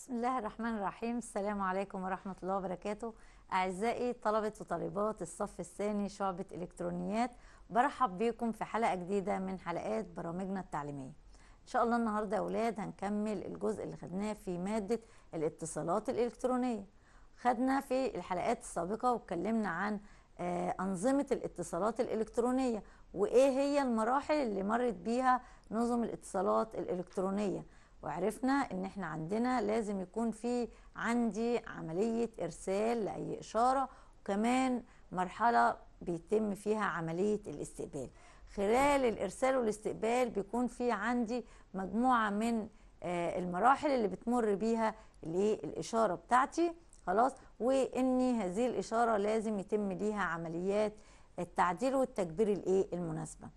بسم الله الرحمن الرحيم السلام عليكم ورحمة الله وبركاته أعزائي طلبة وطالبات الصف الثاني شعبة إلكترونيات برحب بيكم في حلقة جديدة من حلقات برامجنا التعليمية إن شاء الله النهاردة يا أولاد هنكمل الجزء اللي خدناه في مادة الاتصالات الإلكترونية خدنا في الحلقات السابقة واتكلمنا عن آه، أنظمة الاتصالات الإلكترونية وإيه هي المراحل اللي مرت بيها نظم الاتصالات الإلكترونية وعرفنا ان احنا عندنا لازم يكون في عندي عملية ارسال لاي اشارة وكمان مرحلة بيتم فيها عملية الاستقبال خلال الارسال والاستقبال بيكون في عندي مجموعة من آه، المراحل اللي بتمر بيها الاشارة بتاعتي خلاص وان هذه الاشارة لازم يتم ليها عمليات التعديل والتكبير الايه المناسبه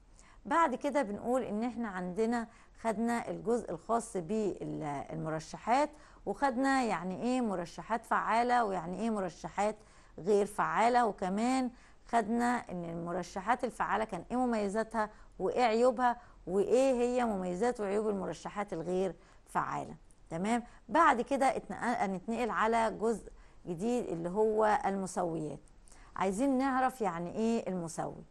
بعد كده بنقول ان احنا عندنا خدنا الجزء الخاص بالمرشحات وخدنا يعني ايه مرشحات فعاله ويعني ايه مرشحات غير فعاله وكمان خدنا ان المرشحات الفعاله كان ايه مميزاتها وايه عيوبها وايه هي مميزات وعيوب المرشحات الغير فعاله تمام بعد كده نتنقل على جزء جديد اللي هو المسويات عايزين نعرف يعني ايه المسوي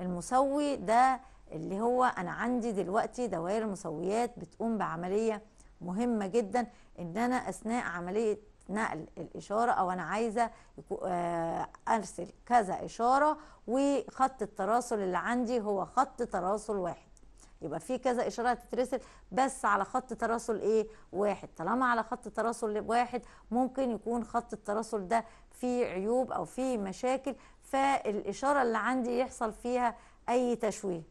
المسوي ده اللي هو انا عندي دلوقتي دوائر المسويات بتقوم بعمليه مهمه جدا ان انا اثناء عمليه نقل الاشاره او انا عايزه آه، ارسل كذا اشاره وخط التراسل اللي عندي هو خط تراسل واحد يبقى في كذا اشاره هتترسل بس على خط تراسل ايه واحد طالما على خط تراسل واحد ممكن يكون خط التراسل ده فيه عيوب او فيه مشاكل فالاشاره اللي عندي يحصل فيها اي تشويه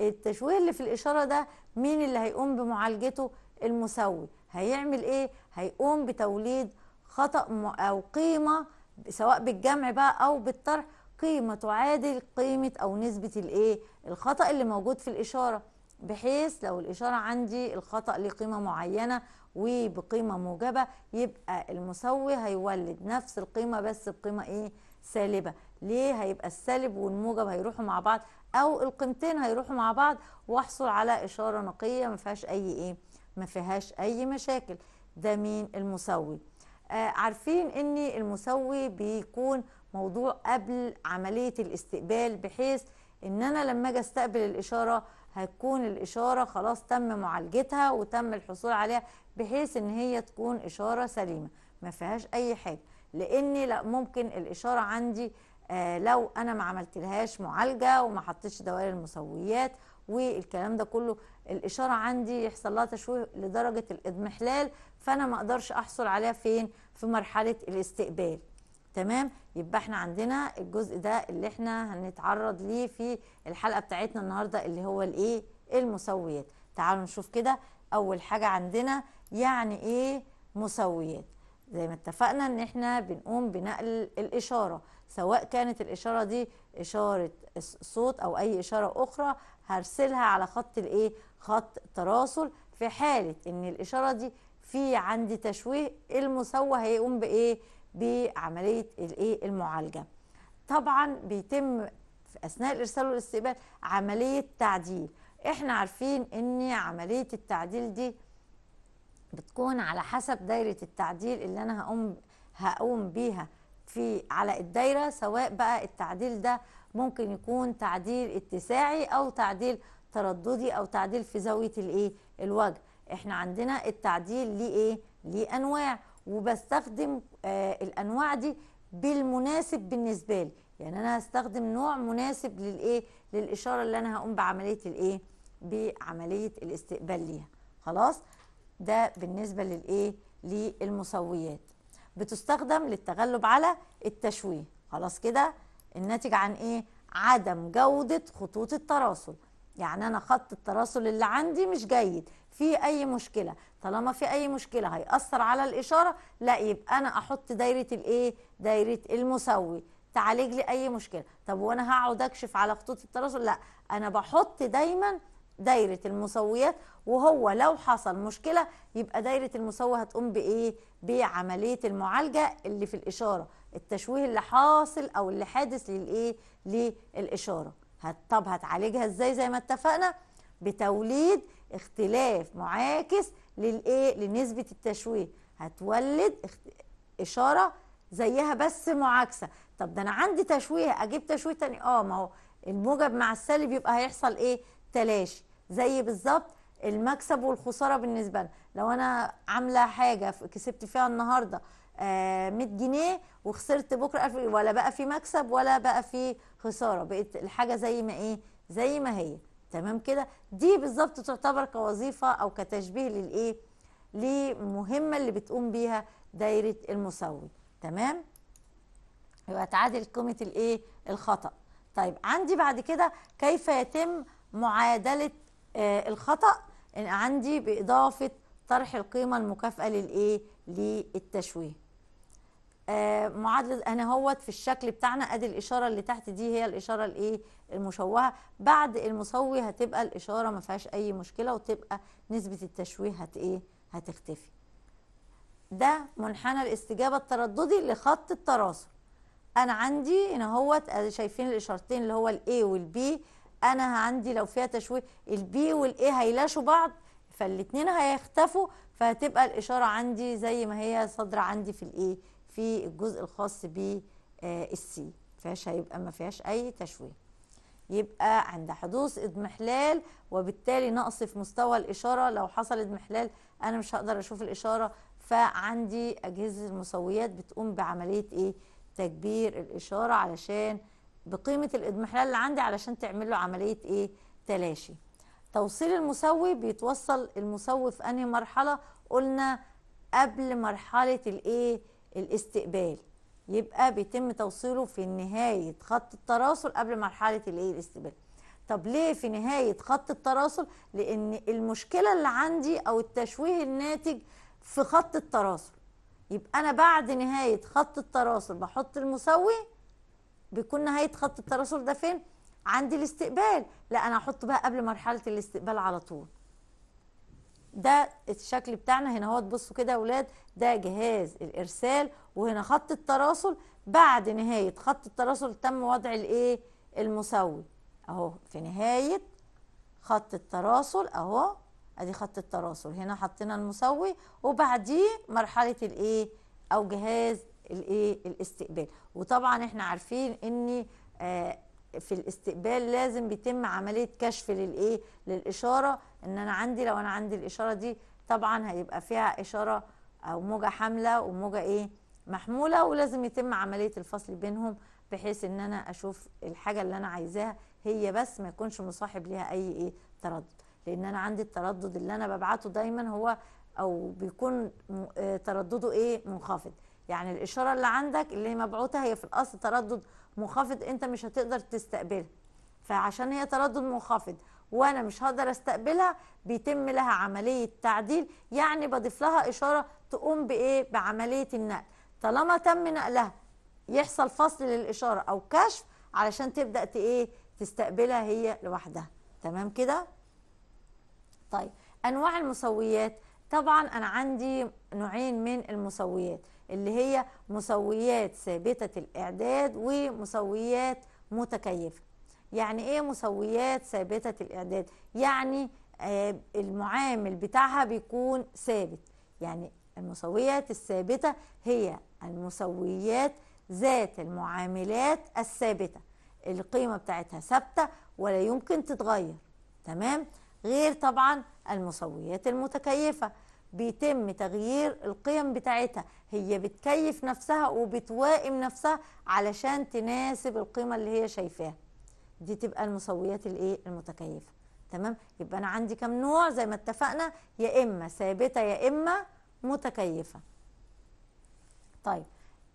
التشويه اللي في الإشارة ده مين اللي هيقوم بمعالجته المسوي هيعمل إيه هيقوم بتوليد خطأ أو قيمة سواء بالجمع بقى أو بالطرح قيمة تعادل قيمة أو نسبة الإيه الخطأ اللي موجود في الإشارة بحيث لو الإشارة عندي الخطأ لقيمه قيمة معينة وبقيمة موجبة يبقى المسوي هيولد نفس القيمة بس بقيمة إيه سالبه ليه هيبقى السالب والموجب هيروحوا مع بعض او القيمتين هيروحوا مع بعض واحصل على اشاره نقيه ما فيهاش اي ايه ما فيهاش اي مشاكل ده مين المسوي آه عارفين ان المسوي بيكون موضوع قبل عمليه الاستقبال بحيث ان انا لما اجي استقبل الاشاره هتكون الاشاره خلاص تم معالجتها وتم الحصول عليها بحيث ان هي تكون اشاره سليمه ما فيهاش اي حاجه لان لا ممكن الاشاره عندي آه لو انا ما عملتلهاش معالجه وما حطيتش دوائر المسويات والكلام ده كله الاشاره عندي يحصل لها تشويه لدرجه الاضمحلال فانا ما اقدرش احصل عليها فين في مرحله الاستقبال تمام يبقى احنا عندنا الجزء ده اللي احنا هنتعرض ليه في الحلقه بتاعتنا النهارده اللي هو الايه المسويات تعالوا نشوف كده اول حاجه عندنا يعني ايه مسويات زي ما اتفقنا ان احنا بنقوم بنقل الاشاره سواء كانت الاشاره دي اشاره صوت او اي اشاره اخرى هرسلها على خط الايه خط تراسل في حاله ان الاشاره دي في عندي تشويه المسوى هيقوم بايه بعمليه الايه المعالجه طبعا بيتم في اثناء الارسال والاستقبال عمليه تعديل احنا عارفين ان عمليه التعديل دي بتكون على حسب دايرة التعديل اللي أنا هقوم هقوم بيها في على الدايرة سواء بقى التعديل ده ممكن يكون تعديل اتساعي أو تعديل ترددي أو تعديل في زاوية الإيه الوجه إحنا عندنا التعديل ليه إيه ليه أنواع وبستخدم آه الأنواع دي بالمناسب بالنسبة لي يعني أنا هستخدم نوع مناسب للإيه للإشارة اللي أنا هقوم بعملية الإيه بعملية الاستقبال ليها خلاص ده بالنسبه للايه للمسويات بتستخدم للتغلب على التشويه خلاص كده الناتج عن ايه عدم جوده خطوط التراسل يعني انا خط التراسل اللي عندي مش جيد في اي مشكله طالما في اي مشكله هياثر على الاشاره لا يبقى انا احط دايره الايه دايره المسوي تعالج لي اي مشكله طب وانا هقعد اكشف على خطوط التراسل لا انا بحط دايما دايرة المسويات وهو لو حصل مشكلة يبقى دايرة المسوي هتقوم بإيه؟ بعملية المعالجة اللي في الإشارة التشويه اللي حاصل أو اللي حادث للإيه؟ للإشارة طب هتعالجها إزاي زي ما اتفقنا؟ بتوليد اختلاف معاكس للإيه؟ لنسبة التشويه هتولد إشارة زيها بس معاكسة طب ده أنا عندي تشويه أجيب تشويه تاني آه ما هو الموجب مع السالب يبقى هيحصل إيه؟ تلاشي زي بالظبط المكسب والخساره بالنسبه لنا لو انا عامله حاجه كسبت فيها النهارده 100 آه، جنيه وخسرت بكره 1000 ولا بقى في مكسب ولا بقى في خساره بقت الحاجه زي ما ايه زي ما هي تمام كده دي بالظبط تعتبر كوظيفه او كتشبيه للايه للمهمه اللي بتقوم بيها دايره المسوي تمام يبقى تعادل قيمه الايه الخطا طيب عندي بعد كده كيف يتم معادله آه، الخطأ عندي بإضافة طرح القيمة المكافئة للإيه؟ للتشويه. آه معادلة أنا هوت في الشكل بتاعنا أدي الإشارة اللي تحت دي هي الإشارة الإيه؟ المشوهة بعد المسوي هتبقى الإشارة ما فيهاش أي مشكلة وتبقى نسبة التشويه هت إيه؟ هتختفي. ده منحنى الاستجابة الترددي لخط التراسل. أنا عندي هنا هوت شايفين الإشارتين اللي هو الإيه والبي انا عندي لو فيها تشويه البي والاي هيلاشوا بعض فالاثنين هيختفوا فهتبقى الاشاره عندي زي ما هي صادره عندي في الايه في الجزء الخاص بالسي آه، فيهاش هيبقى ما فيهاش اي تشويه يبقى عند حدوث اضمحلال وبالتالي نقص في مستوى الاشاره لو حصل اضمحلال انا مش هقدر اشوف الاشاره فعندي اجهزه المسويات بتقوم بعمليه ايه تكبير الاشاره علشان بقيمه الإضمحلال اللي عندي علشان تعمل له عمليه ايه تلاشي توصيل المسوي بيتوصل المسوي في انهي مرحله قلنا قبل مرحله الايه الاستقبال يبقى بيتم توصيله في نهايه خط التراسل قبل مرحله الايه الاستقبال طب ليه في نهايه خط التراسل لان المشكله اللي عندي او التشويه الناتج في خط التراسل يبقى انا بعد نهايه خط التراسل بحط المسوي بيكون نهايه خط التراسل ده فين عند الاستقبال لا انا احطه بقى قبل مرحله الاستقبال على طول ده الشكل بتاعنا هنا اهو تبصوا كده يا اولاد ده جهاز الارسال وهنا خط التراسل بعد نهايه خط التراسل تم وضع الايه المسوي اهو في نهايه خط التراسل اهو ادي خط التراسل هنا حطينا المسوي وبعديه مرحله الايه او جهاز الايه الاستقبال وطبعا احنا عارفين ان آه، في الاستقبال لازم بيتم عمليه كشف للايه للاشاره ان انا عندي لو انا عندي الاشاره دي طبعا هيبقى فيها اشاره او موجه حامله وموجه ايه محموله ولازم يتم عمليه الفصل بينهم بحيث ان انا اشوف الحاجه اللي انا عايزاها هي بس ما يكونش مصاحب ليها اي ايه تردد لان انا عندي التردد اللي انا ببعته دايما هو او بيكون آه، تردده ايه منخفض يعني الاشاره اللي عندك اللي مبعوثه هي في الاصل تردد منخفض انت مش هتقدر تستقبلها فعشان هي تردد منخفض وانا مش هقدر استقبلها بيتم لها عمليه تعديل يعني بضيف لها اشاره تقوم بايه بعمليه النقل طالما تم نقلها يحصل فصل للاشاره او كشف علشان تبدا ايه تستقبلها هي لوحدها تمام كده طيب انواع المسويات طبعا انا عندي نوعين من المسويات اللي هي مسويات ثابتة الإعداد ومسويات متكيفة يعني إيه مسويات ثابتة الإعداد؟ يعني آه، المعامل بتاعها بيكون ثابت يعني المسويات الثابتة هي المسويات ذات المعاملات الثابتة القيمة بتاعتها ثابتة ولا يمكن تتغير تمام؟ غير طبعا المسويات المتكيفة بيتم تغيير القيم بتاعتها هي بتكيف نفسها وبتوائم نفسها علشان تناسب القيمة اللي هي شايفاها دي تبقى المسويات الايه المتكيفة تمام يبقى انا عندي كم نوع زي ما اتفقنا يا اما ثابتة يا اما متكيفة طيب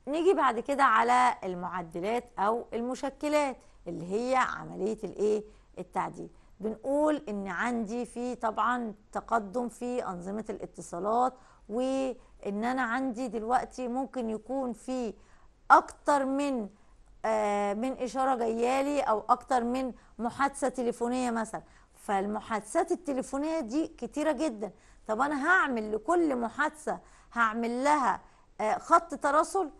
نيجي بعد كده على المعدلات او المشكلات اللي هي عملية الايه التعديل بنقول ان عندي في طبعا تقدم في انظمه الاتصالات وان انا عندي دلوقتي ممكن يكون في اكتر من آه، من اشاره جيالي او اكتر من محادثه تليفونيه مثلا فالمحادثات التليفونيه دي كتيره جدا طب انا هعمل لكل محادثه هعمل لها آه، خط تراسل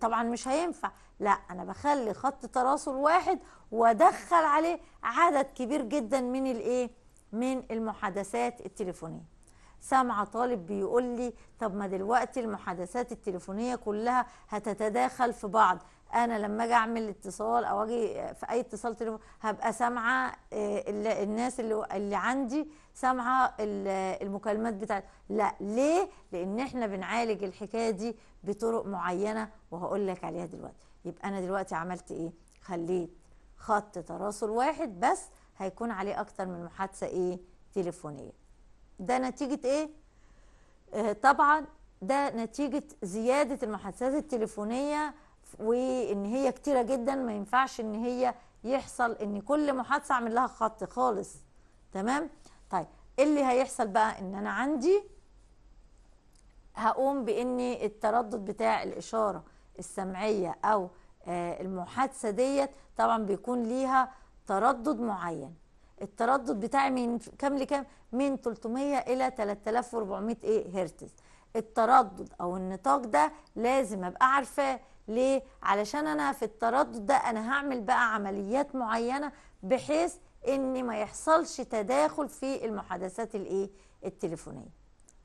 طبعا مش هينفع لا انا بخلي خط تراسل واحد وادخل عليه عدد كبير جدا من الايه من المحادثات التليفونيه سامعه طالب بيقول لي طب ما دلوقتي المحادثات التليفونيه كلها هتتداخل في بعض انا لما اجي اعمل اتصال او اجي في اي اتصال تليفون هبقى سامعه آه، الناس اللي اللي عندي سامعه المكالمات بتاعت لا ليه لان احنا بنعالج الحكايه دي بطرق معينه وهقول لك عليها دلوقتي يبقى انا دلوقتي عملت ايه خليت خط تراسل واحد بس هيكون عليه اكتر من محادثه ايه تليفونيه ده نتيجه ايه آه طبعا ده نتيجه زياده المحادثات التليفونيه وان هي كتيره جدا ما ينفعش ان هي يحصل ان كل محادثه اعمل لها خط خالص تمام طيب إيه اللي هيحصل بقى ان انا عندي هقوم باني التردد بتاع الاشاره السمعيه او آه، المحادثه ديت طبعا بيكون ليها تردد معين التردد بتاعي من كام لكام من 300 الى 3400 ايه هرتز التردد او النطاق ده لازم ابقى عارفاه ليه؟ علشان أنا في التردد ده أنا هعمل بقى عمليات معينة بحيث ان ما يحصلش تداخل في المحادثات الايه التليفونيه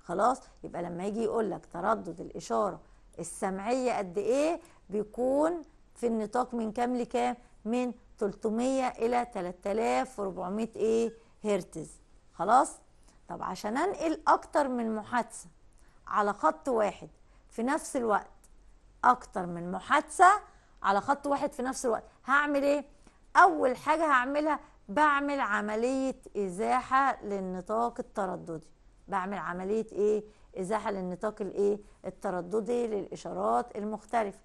خلاص يبقى لما يجي يقول لك تردد الاشاره السمعيه قد ايه بيكون في النطاق من كام لكام من 300 الى 3400 ايه هرتز خلاص طب عشان انقل اكتر من محادثه على خط واحد في نفس الوقت اكتر من محادثه على خط واحد في نفس الوقت هعمل ايه اول حاجه هعملها بعمل عمليه ازاحه للنطاق الترددي بعمل عمليه ايه ازاحه للنطاق الايه الترددي للاشارات المختلفه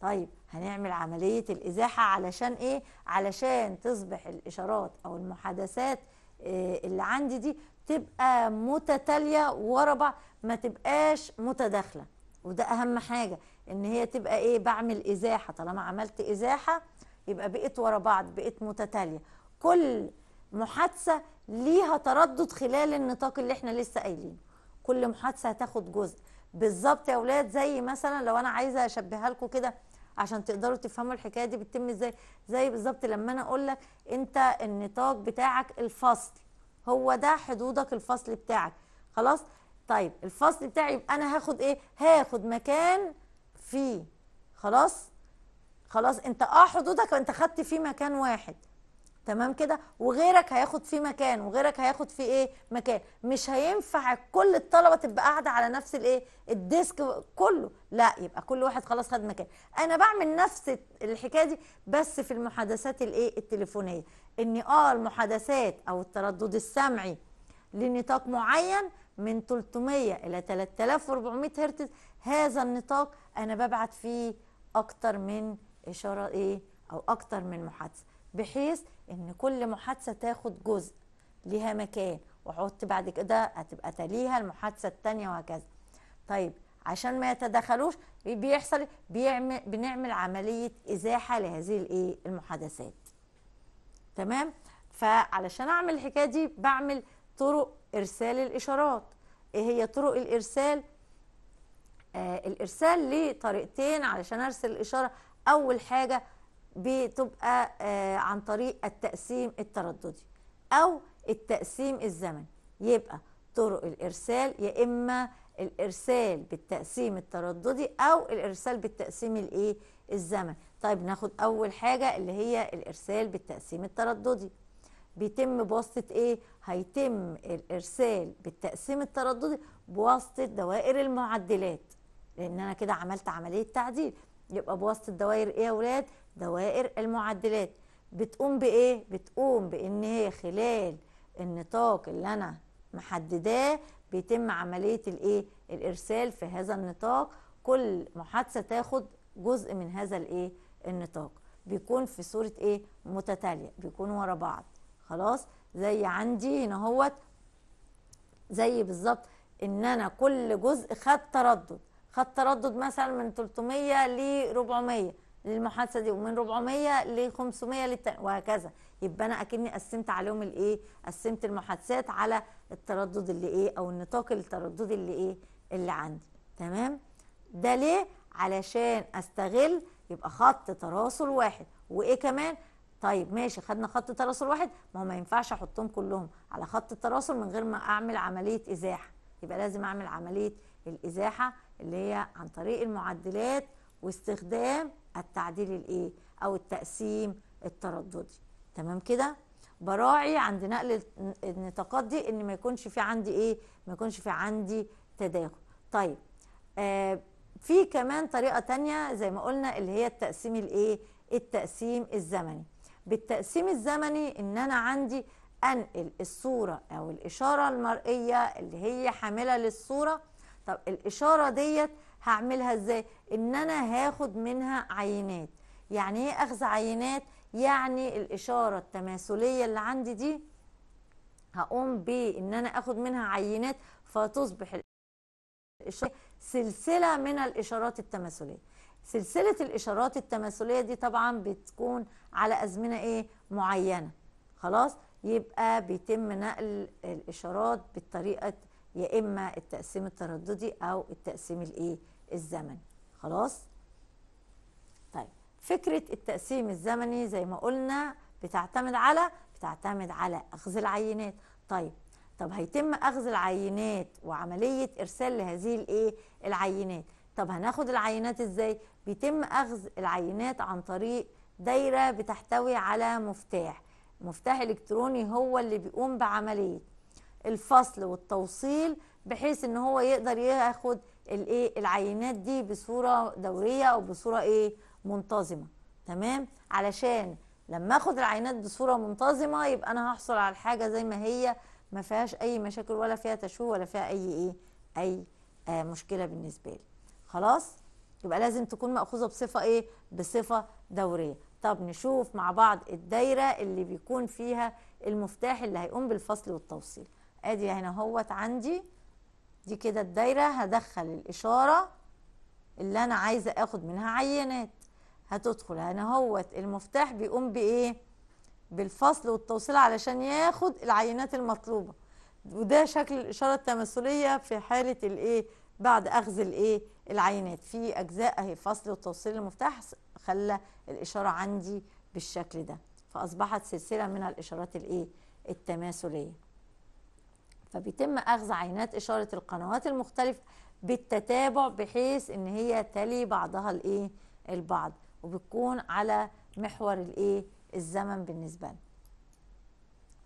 طيب هنعمل عمليه الازاحه علشان ايه علشان تصبح الاشارات او المحادثات إيه اللي عندي دي تبقى متتاليه ورا بعض ما تبقاش متداخله وده اهم حاجه ان هي تبقى ايه بعمل ازاحه طالما عملت ازاحه يبقى بقيت ورا بعض بقيت متتاليه كل محادثه ليها تردد خلال النطاق اللي احنا لسه قايلينه كل محادثه هتاخد جزء بالظبط يا اولاد زي مثلا لو انا عايزه اشبهها لكم كده عشان تقدروا تفهموا الحكايه دي بتتم ازاي زي بالظبط لما انا اقول لك انت النطاق بتاعك الفصل هو ده حدودك الفصل بتاعك خلاص طيب الفصل بتاعي يبقى انا هاخد ايه هاخد مكان فيه خلاص خلاص انت اه حدودك انت خدت فيه مكان واحد تمام كده وغيرك هياخد فيه مكان وغيرك هياخد فيه ايه مكان مش هينفع كل الطلبه تبقى قاعده على نفس الايه الديسك كله لا يبقى كل واحد خلاص خد مكان انا بعمل نفس الحكايه دي بس في المحادثات الايه التليفونيه ان اه المحادثات او التردد السمعي لنطاق معين من 300 إلى 3400 هرتز هذا النطاق أنا ببعت فيه أكتر من إشارة إيه أو أكتر من محادثة بحيث إن كل محادثة تاخد جزء ليها مكان واحط بعد كده هتبقى تليها المحادثة الثانيه وهكذا طيب عشان ما يتدخلوش بيحصل بيعمل بنعمل عملية إزاحة لهذه الإيه المحادثات تمام فعلشان أعمل الحكاية دي بعمل طرق ارسال الاشارات ايه هي طرق الارسال آه الارسال ليه طريقتين علشان ارسل الاشاره اول حاجه بتبقى آه عن طريق التقسيم الترددي او التقسيم الزمني يبقى طرق الارسال يا اما الارسال بالتقسيم الترددي او الارسال بالتقسيم الايه الزمني طيب ناخد اول حاجه اللي هي الارسال بالتقسيم الترددي بيتم بواسطه ايه هيتم الارسال بالتقسيم الترددي بواسطه دوائر المعدلات لان انا كده عملت عمليه تعديل يبقى بواسطه دوائر ايه يا اولاد دوائر المعدلات بتقوم بايه بتقوم بان هي خلال النطاق اللي انا محدداه بيتم عمليه الايه الارسال في هذا النطاق كل محادثه تاخد جزء من هذا الايه النطاق بيكون في صوره ايه متتاليه بيكون ورا بعض خلاص زي عندي هنا اهوت زي بالظبط ان انا كل جزء خد تردد خد تردد مثلا من 300 ل 400 للمحادثه دي ومن 400 ل 500 للتاني وهكذا يبقى انا اكني قسمت عليهم الايه قسمت المحادثات على التردد اللي ايه او النطاق الترددي اللي ايه اللي عندي تمام ده ليه علشان استغل يبقى خط تراسل واحد وايه كمان طيب ماشي خدنا خط تراسل واحد ما هو ما ينفعش احطهم كلهم على خط التراسل من غير ما اعمل عمليه ازاحه يبقى لازم اعمل عمليه الازاحه اللي هي عن طريق المعدلات واستخدام التعديل الايه او التقسيم الترددي تمام كده براعي عند نقل النطاقات دي ان ما يكونش في عندي ايه ما يكونش في عندي تداخل طيب آه في كمان طريقه تانية زي ما قلنا اللي هي التقسيم الايه التقسيم الزمني بالتقسيم الزمني ان انا عندي انقل الصورة او الاشارة المرئية اللي هي حاملة للصورة طب الاشارة ديت هعملها ازاي ان انا هاخد منها عينات يعني ايه اخذ عينات يعني الاشارة التماثلية اللي عندي دي هقوم بان انا اخد منها عينات فتصبح سلسلة من الاشارات التماثلية سلسلة الاشارات التماثلية دي طبعا بتكون على أزمنة إيه معينة خلاص يبقى بيتم نقل الإشارات بالطريقة يا إما التقسيم الترددي أو التقسيم الإيه الزمني خلاص طيب فكرة التقسيم الزمني زي ما قلنا بتعتمد على بتعتمد على أخذ العينات طيب طب هيتم أخذ العينات وعملية إرسال لهذه الإيه العينات طب هناخد العينات إزاي بيتم أخذ العينات عن طريق دايرة بتحتوي على مفتاح مفتاح الكتروني هو اللي بيقوم بعملية الفصل والتوصيل بحيث ان هو يقدر ياخد العينات دي بصورة دورية او بصورة ايه منتظمة تمام علشان لما اخد العينات بصورة منتظمة يبقى انا هحصل على الحاجة زي ما هي ما فيهاش اي مشاكل ولا فيها تشوه ولا فيها اي ايه اي آه مشكلة بالنسبة لي خلاص يبقى لازم تكون مأخوذة بصفة ايه بصفة دورية طب نشوف مع بعض الدايرة اللي بيكون فيها المفتاح اللي هيقوم بالفصل والتوصيل ادي هنا اهوت عندي دي كده الدايرة هدخل الإشارة اللي أنا عايزة أخد منها عينات هتدخل هنا اهوت المفتاح بيقوم بإيه؟ بالفصل والتوصيل علشان ياخد العينات المطلوبة وده شكل الإشارة التماثلية في حالة الإيه؟ بعد أخذ الإيه؟ العينات في أجزاء أهي فصل وتوصيل المفتاح خلى الإشارة عندي بالشكل ده فأصبحت سلسلة من الإشارات الإيه؟ التماثلية فبيتم أخذ عينات إشارة القنوات المختلفة بالتتابع بحيث إن هي تلي بعضها الإيه؟ البعض وبتكون على محور الإيه؟ الزمن بالنسبة لنا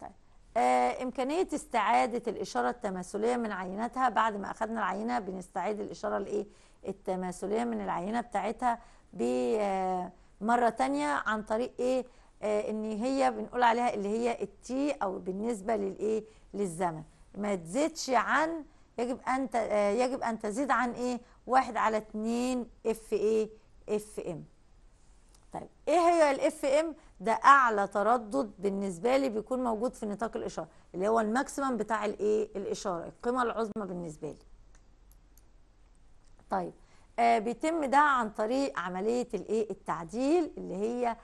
طيب. آه إمكانية استعادة الإشارة التماثلية من عيناتها بعد ما أخذنا العينة بنستعيد الإشارة الإيه؟ التماثلية من العينة بتاعتها مرة تانية عن طريق ايه آه، ان هي بنقول عليها اللي هي التي او بالنسبة للايه للزمن ما تزيدش عن يجب ان آه، يجب ان تزيد عن ايه واحد على اتنين اف ايه اف ام طيب ايه هي الاف ام ده اعلى تردد بالنسبه لي بيكون موجود في نطاق الاشاره اللي هو الماكسيمم بتاع الايه الاشاره القيمه العظمى بالنسبه لي طيب آه بيتم ده عن طريق عمليه الايه التعديل اللي هي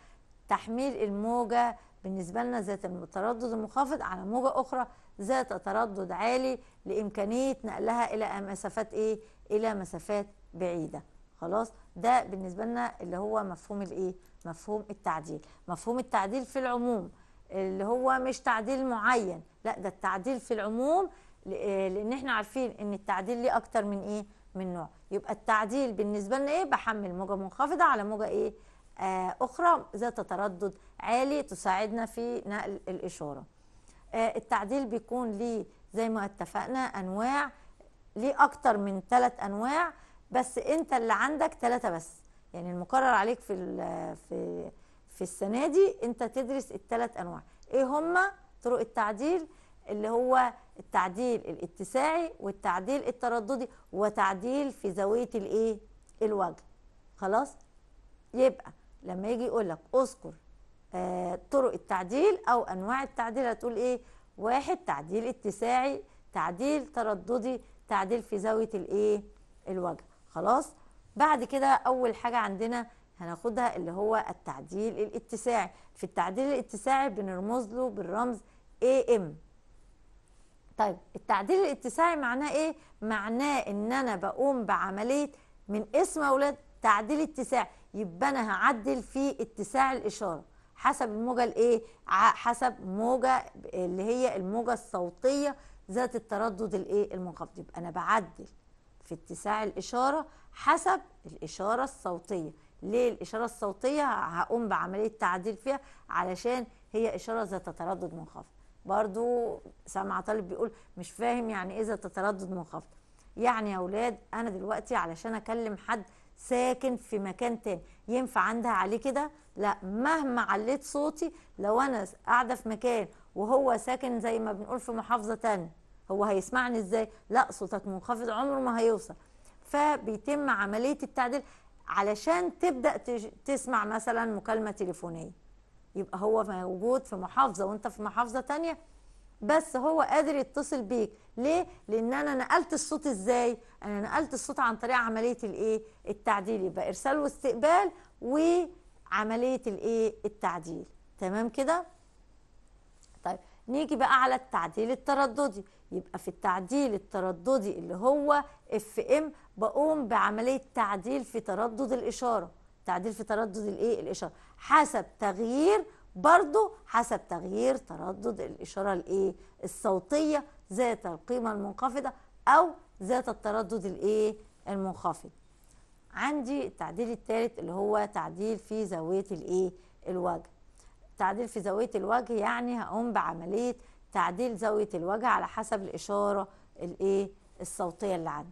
تحميل الموجه بالنسبه لنا ذات التردد المنخفض على موجه اخرى ذات تردد عالي لامكانيه نقلها الى مسافات ايه الى مسافات بعيده خلاص ده بالنسبه لنا اللي هو مفهوم الايه مفهوم التعديل مفهوم التعديل في العموم اللي هو مش تعديل معين لا ده التعديل في العموم لان احنا عارفين ان التعديل ليه اكتر من ايه من نوع يبقى التعديل بالنسبه لنا ايه بحمل موجه منخفضه على موجه ايه آه اخرى ذات تردد عالي تساعدنا في نقل الاشاره آه التعديل بيكون ليه زي ما اتفقنا انواع ليه اكتر من ثلاث انواع بس انت اللي عندك ثلاثه بس يعني المقرر عليك في في في السنه دي انت تدرس الثلاث انواع ايه هما طرق التعديل اللي هو التعديل الاتساعي والتعديل الترددي وتعديل في زاويه الايه الوجه خلاص يبقى لما يجي يقول لك اذكر آه طرق التعديل او انواع التعديل هتقول ايه واحد تعديل اتساعي تعديل ترددي تعديل في زاويه الايه الوجه خلاص بعد كده اول حاجه عندنا هناخدها اللي هو التعديل الاتساعي في التعديل الاتساعي بنرمز له بالرمز ام طيب التعديل الاتساعي معناه ايه؟ معناه ان انا بقوم بعمليه من اسم اولاد تعديل اتساع يبقى انا هعدل في اتساع الاشاره حسب الموجه الايه؟ حسب موجه اللي هي الموجه الصوتيه ذات التردد الايه؟ المنخفض يبقى انا بعدل في اتساع الاشاره حسب الاشاره الصوتيه ليه الاشاره الصوتيه هقوم بعمليه تعديل فيها علشان هي اشاره ذات تردد منخفض برضو سامع طالب بيقول مش فاهم يعني اذا إيه تتردد منخفض يعني يا اولاد انا دلوقتي علشان اكلم حد ساكن في مكان تاني ينفع عندها عليه كده لا مهما عليت صوتي لو انا قاعده في مكان وهو ساكن زي ما بنقول في محافظه تانية هو هيسمعني ازاي لا صوتك منخفض عمره ما هيوصل فبيتم عمليه التعديل علشان تبدا تسمع مثلا مكالمه تليفونيه يبقى هو موجود في محافظه وانت في محافظه ثانيه بس هو قادر يتصل بيك ليه لان انا نقلت الصوت ازاي انا نقلت الصوت عن طريق عمليه الايه التعديل يبقى ارسال واستقبال وعمليه الايه التعديل تمام كده طيب نيجي بقى على التعديل الترددي يبقى في التعديل الترددي اللي هو اف ام بقوم بعمليه تعديل في تردد الاشاره تعديل في تردد الايه الاشاره حسب تغيير برضو حسب تغيير تردد الإشارة الإيه الصوتية ذات القيمة المنخفضة أو ذات التردد الإيه المنخفض عندي التعديل الثالث اللي هو تعديل في زاوية الإيه الوجه تعديل في زاوية الوجه يعني هقوم بعملية تعديل زاوية الوجه على حسب الإشارة الإيه الصوتية اللي عندي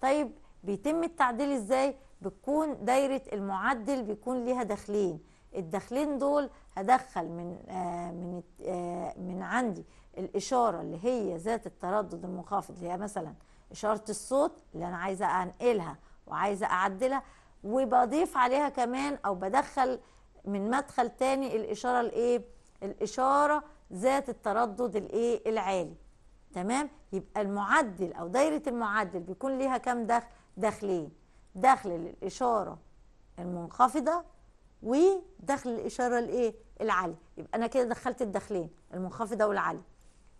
طيب بيتم التعديل إزاي بتكون دايرة المعدل بيكون ليها داخلين الدخلين دول هدخل من آه من آه من عندي الاشاره اللي هي ذات التردد المنخفض اللي هي مثلا اشاره الصوت اللي انا عايزه انقلها وعايزه اعدلها وبضيف عليها كمان او بدخل من مدخل تاني الاشاره الايه الاشاره ذات التردد الايه العالي تمام يبقى المعدل او دايره المعدل بيكون ليها كام دخل دخلين دخل للاشاره المنخفضه ودخل الإشارة الإيه؟ العالي يبقى أنا كده دخلت الدخلين المنخفضة والعالي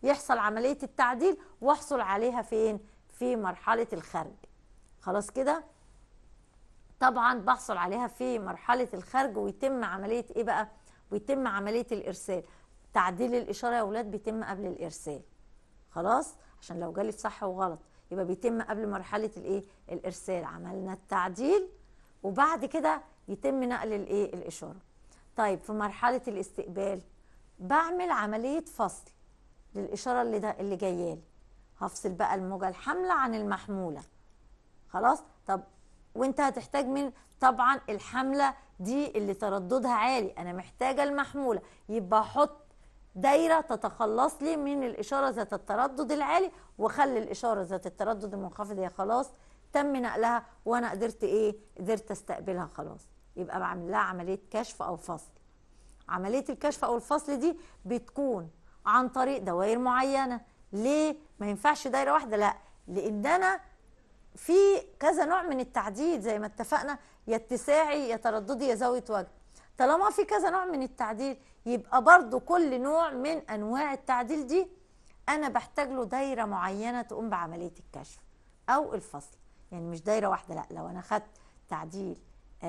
يحصل عملية التعديل واحصل عليها فين؟ في مرحلة الخرج خلاص كده؟ طبعا بحصل عليها في مرحلة الخرج ويتم عملية إيه بقى؟ ويتم عملية الإرسال تعديل الإشارة يا أولاد بيتم قبل الإرسال خلاص؟ عشان لو جالي في صح وغلط يبقى بيتم قبل مرحلة الإيه؟ الإرسال عملنا التعديل وبعد كده يتم نقل الايه الاشاره طيب في مرحله الاستقبال بعمل عمليه فصل للاشاره اللي ده اللي جايه لي هفصل بقى الموجه الحامله عن المحموله خلاص طب وانت هتحتاج من طبعا الحمله دي اللي ترددها عالي انا محتاجه المحموله يبقى احط دايره تتخلص لي من الاشاره ذات التردد العالي واخلي الاشاره ذات التردد المنخفض هي خلاص تم نقلها وانا قدرت ايه قدرت استقبلها خلاص يبقى بعمل لها عمليه كشف او فصل عمليه الكشف او الفصل دي بتكون عن طريق دوائر معينه ليه ما ينفعش دايره واحده لا لان انا في كذا نوع من التعديد زي ما اتفقنا يا اتساعي يا ترددي يا زاويه وجه طالما في كذا نوع من التعديل يبقى برضو كل نوع من انواع التعديل دي انا بحتاج له دايره معينه تقوم بعمليه الكشف او الفصل يعني مش دايره واحده لا لو انا خدت تعديل اي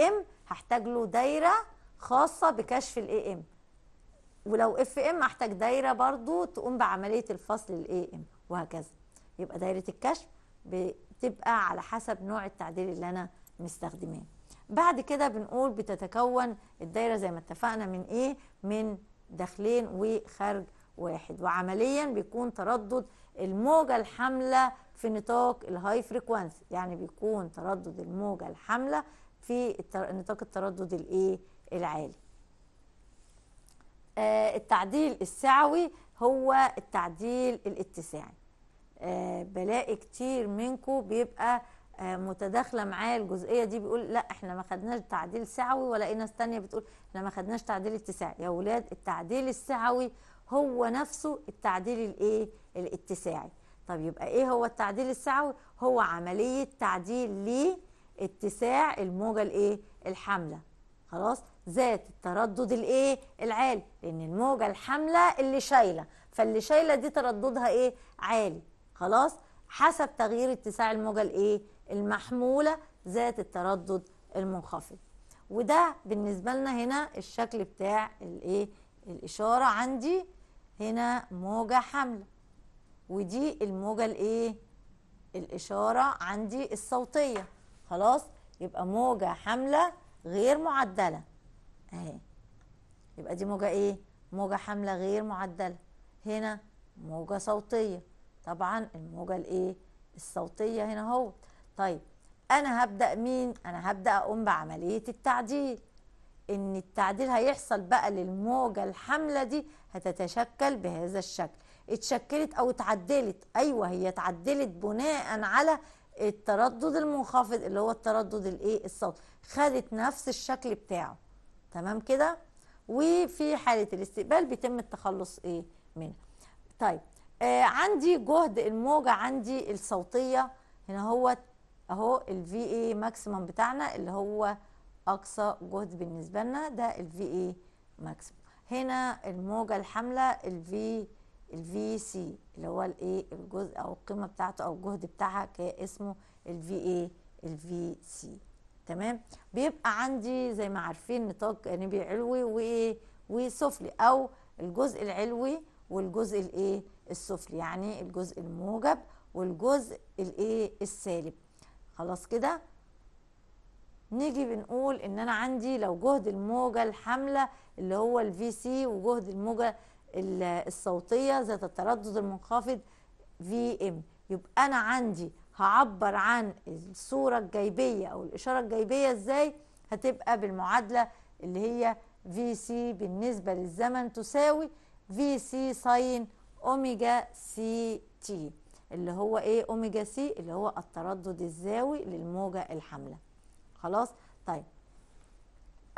آه، ام هحتاج له دايره خاصه بكشف الاي ام ولو اف ام هحتاج دايره برضو تقوم بعمليه الفصل الاي ام وهكذا يبقى دايره الكشف بتبقى على حسب نوع التعديل اللي انا مستخدماه بعد كده بنقول بتتكون الدايره زي ما اتفقنا من ايه من داخلين وخارج واحد وعمليا بيكون تردد الموجه الحامله في نطاق الهاي فريكوانسي يعني بيكون تردد الموجه الحامله في نطاق التردد الايه العالي آه، التعديل السعوي هو التعديل الاتساعي آه، بلاقي كتير منكم بيبقى آه، متداخله معاه الجزئيه دي بيقول لا احنا ما خدناش تعديل سعوي ولا ناس ثانيه بتقول احنا ما خدناش تعديل اتساعي يا ولاد التعديل السعوي هو نفسه التعديل الايه الاتساعي طب يبقى ايه هو التعديل السعوي هو عمليه تعديل ليه اتساع الموجة الايه الحاملة خلاص ذات التردد الايه العالي لان الموجة الحاملة اللي شايلة فاللي شايلة دي ترددها ايه عالي خلاص حسب تغيير اتساع الموجة الايه المحمولة ذات التردد المنخفض وده بالنسبة لنا هنا الشكل بتاع الايه الاشارة عندي هنا موجة حاملة ودي الموجة الايه الاشارة عندي الصوتية خلاص يبقى موجة حاملة غير معدلة اهي يبقى دي موجة ايه موجة حاملة غير معدلة هنا موجة صوتية طبعا الموجة الايه الصوتية هنا اهو طيب انا هبدأ مين انا هبدأ اقوم بعملية التعديل ان التعديل هيحصل بقى للموجة الحاملة دي هتتشكل بهذا الشكل اتشكلت او اتعدلت ايوه هي اتعدلت بناء على التردد المنخفض اللي هو التردد الايه الصوت خدت نفس الشكل بتاعه تمام كده وفي حاله الاستقبال بيتم التخلص ايه منها طيب آه عندي جهد الموجه عندي الصوتيه هنا هو اهو الفي اي ماكسيمم بتاعنا اللي هو اقصى جهد بالنسبه لنا ده الفي اي ماكسيمم هنا الموجه الحامله الفي الفي سي اللي هو الايه الجزء او القيمه بتاعته او الجهد بتاعها اسمه الفي ايه الفي سي تمام بيبقى عندي زي ما عارفين نطاق جانبي علوي وايه وسفلي او الجزء العلوي والجزء الايه السفلي يعني الجزء الموجب والجزء الايه السالب خلاص كده نيجي بنقول ان انا عندي لو جهد الموجه الحامله اللي هو الفي سي وجهد الموجه الصوتيه ذات التردد المنخفض في ام يبقى انا عندي هعبر عن الصوره الجيبيه او الاشاره الجيبيه ازاي هتبقى بالمعادله اللي هي في سي بالنسبه للزمن تساوي في سي ساين اوميجا سي تي اللي هو ايه اوميجا سي اللي هو التردد الزاوي للموجه الحامله خلاص طيب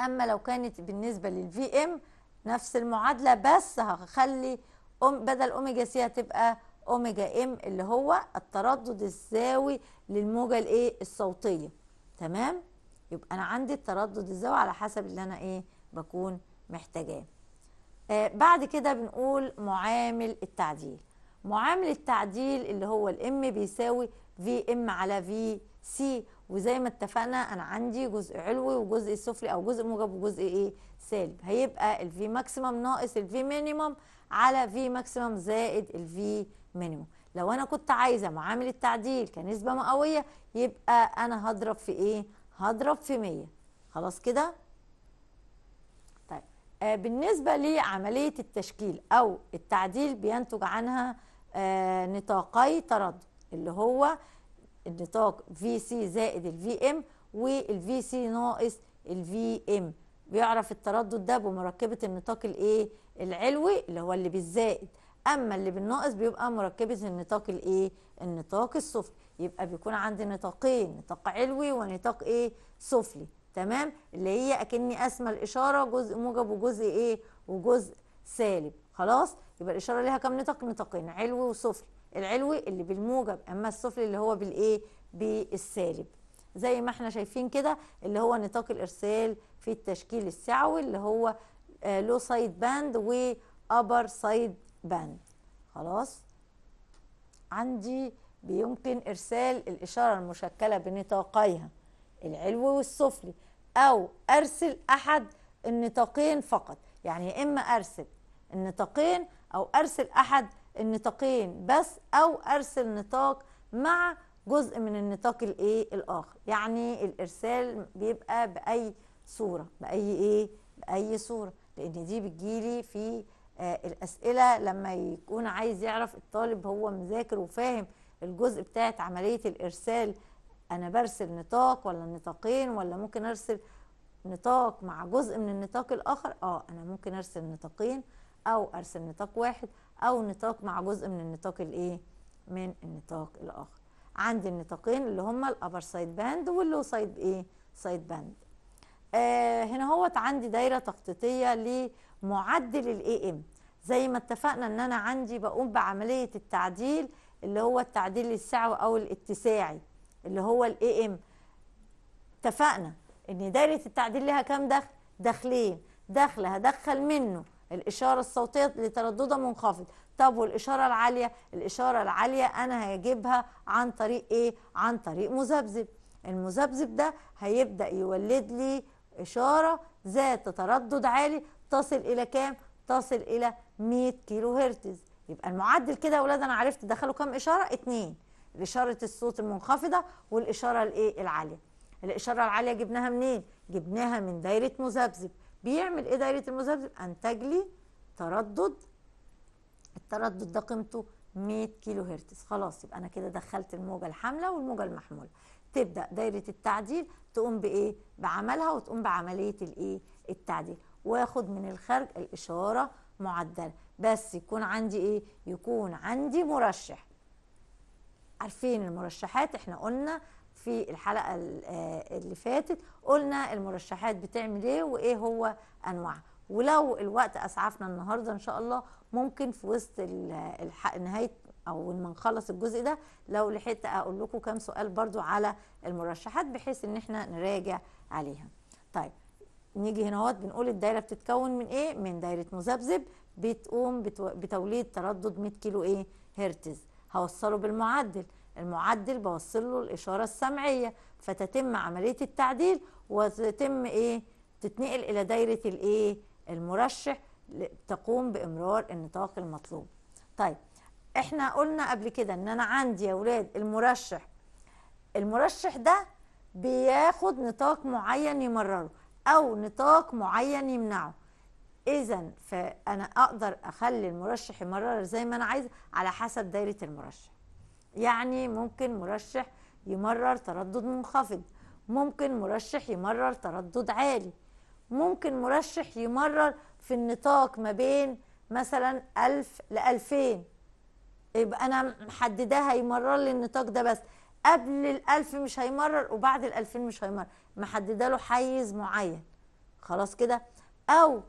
اما لو كانت بالنسبه للفي ام نفس المعادله بس هخلي بدل اوميجا سي هتبقى اوميجا ام اللي هو التردد الزاوي للموجه الايه الصوتيه تمام يبقى انا عندي التردد الزاوي على حسب اللي انا ايه بكون محتاجاه آه بعد كده بنقول معامل التعديل معامل التعديل اللي هو الام بيساوي في ام على في سي وزي ما اتفقنا انا عندي جزء علوي وجزء سفلي او جزء موجب وجزء ايه سالب هيبقى الفي ماكسيمم ناقص الفي مينيمم على في ماكسيمم زائد الفي مينيمم لو انا كنت عايزه معامل التعديل كنسبه مئويه يبقى انا هضرب في ايه هضرب في 100 خلاص كده طيب آه بالنسبه لعمليه التشكيل او التعديل بينتج عنها آه، نطاقي تردد اللي هو النطاق في سي زائد الفي ام والفي سي ناقص الفي ام بيعرف التردد ده بمركبه النطاق الايه العلوي اللي هو اللي بالزائد اما اللي بالناقص بيبقى مركبه النطاق الايه النطاق السفلي يبقى بيكون عندي نطاقين نطاق علوي ونطاق ايه سفلي تمام اللي هي اكني اسمى الاشاره جزء موجب وجزء ايه وجزء سالب خلاص يبقى الاشاره ليها كام نطاق نطاقين علوي وسفلي العلوي اللي بالموجب اما السفلي اللي هو بالايه بالسالب زي ما احنا شايفين كده اللي هو نطاق الارسال في التشكيل السعوي اللي هو لو سايد باند وابر سايد باند خلاص عندي بيمكن ارسال الاشاره المشكله بنطاقيها العلوي والسفلي او ارسل احد النطاقين فقط يعني يا اما ارسل النطاقين او ارسل احد النطاقين بس او ارسل نطاق مع جزء من النطاق الايه الاخر يعني الارسال بيبقى باي صوره باي ايه باي صوره لان دي بتجيلي في آه الاسئله لما يكون عايز يعرف الطالب هو مذاكر وفاهم الجزء بتاعت عمليه الارسال انا برسل نطاق ولا نطاقين ولا ممكن ارسل نطاق مع جزء من النطاق الاخر اه انا ممكن ارسل نطاقين او ارسم نطاق واحد او نطاق مع جزء من النطاق الايه من النطاق الاخر عندي النطاقين اللي هما الابر سايد باند واللو سايد ايه سايد باند آه هنا هوت عندي دايره تخطيطيه لمعدل الاي ام زي ما اتفقنا ان انا عندي بقوم بعمليه التعديل اللي هو التعديل السعوي او الاتساعي اللي هو الاي ام اتفقنا ان دايره التعديل لها كام دخل دخلين دخل هدخل منه الإشارة الصوتية لترددها منخفض طب والإشارة العالية الإشارة العالية أنا هجيبها عن طريق إيه؟ عن طريق مذبذب المذبذب ده هيبدأ يولد لي إشارة ذات تردد عالي تصل إلى كام؟ تصل إلى 100 كيلو هرتز يبقى المعدل كده يا ولاد أنا عرفت دخلوا كام إشارة؟ اتنين الإشارة الصوت المنخفضة والإشارة الإيه؟ العالية الإشارة العالية جبناها منين؟ جبناها من دايرة مذبذب بيعمل ايه دايره المذهب انتج لي تردد التردد ده قيمته 100 كيلو هرتز خلاص يبقى انا كده دخلت الموجه الحامله والموجه المحموله تبدا دايره التعديل تقوم بايه بعملها وتقوم بعمليه الايه التعديل واخد من الخارج الاشاره معدله بس يكون عندي ايه يكون عندي مرشح عارفين المرشحات احنا قلنا في الحلقه آه، اللي فاتت قلنا المرشحات بتعمل ايه وايه هو انواعها ولو الوقت اسعفنا النهارده ان شاء الله ممكن في وسط نهايه او لما نخلص الجزء ده لو لحقت اقول لكم كام سؤال برضو على المرشحات بحيث ان احنا نراجع عليها طيب نيجي هنا اهوت بنقول الدايره بتتكون من ايه من دايره مذبذب بتقوم بتوليد تردد 100 كيلو ايه هرتز هوصله بالمعدل المعدل بوصل له الاشاره السمعيه فتتم عمليه التعديل وتتم ايه تتنقل الى دايره الايه المرشح تقوم بامرار النطاق المطلوب طيب احنا قلنا قبل كده ان انا عندي يا اولاد المرشح المرشح ده بياخد نطاق معين يمرره او نطاق معين يمنعه اذا فانا اقدر اخلي المرشح يمرر زي ما انا عايزه على حسب دايره المرشح يعني ممكن مرشح يمرر تردد منخفض ممكن مرشح يمرر تردد عالي ممكن مرشح يمرر في النطاق ما بين مثلا 1000 ل 2000 يبقى انا محددها يمرر لي النطاق ده بس قبل ال 1000 مش هيمرر وبعد ال 2000 مش هيمرر محدده له حيز معين خلاص كده او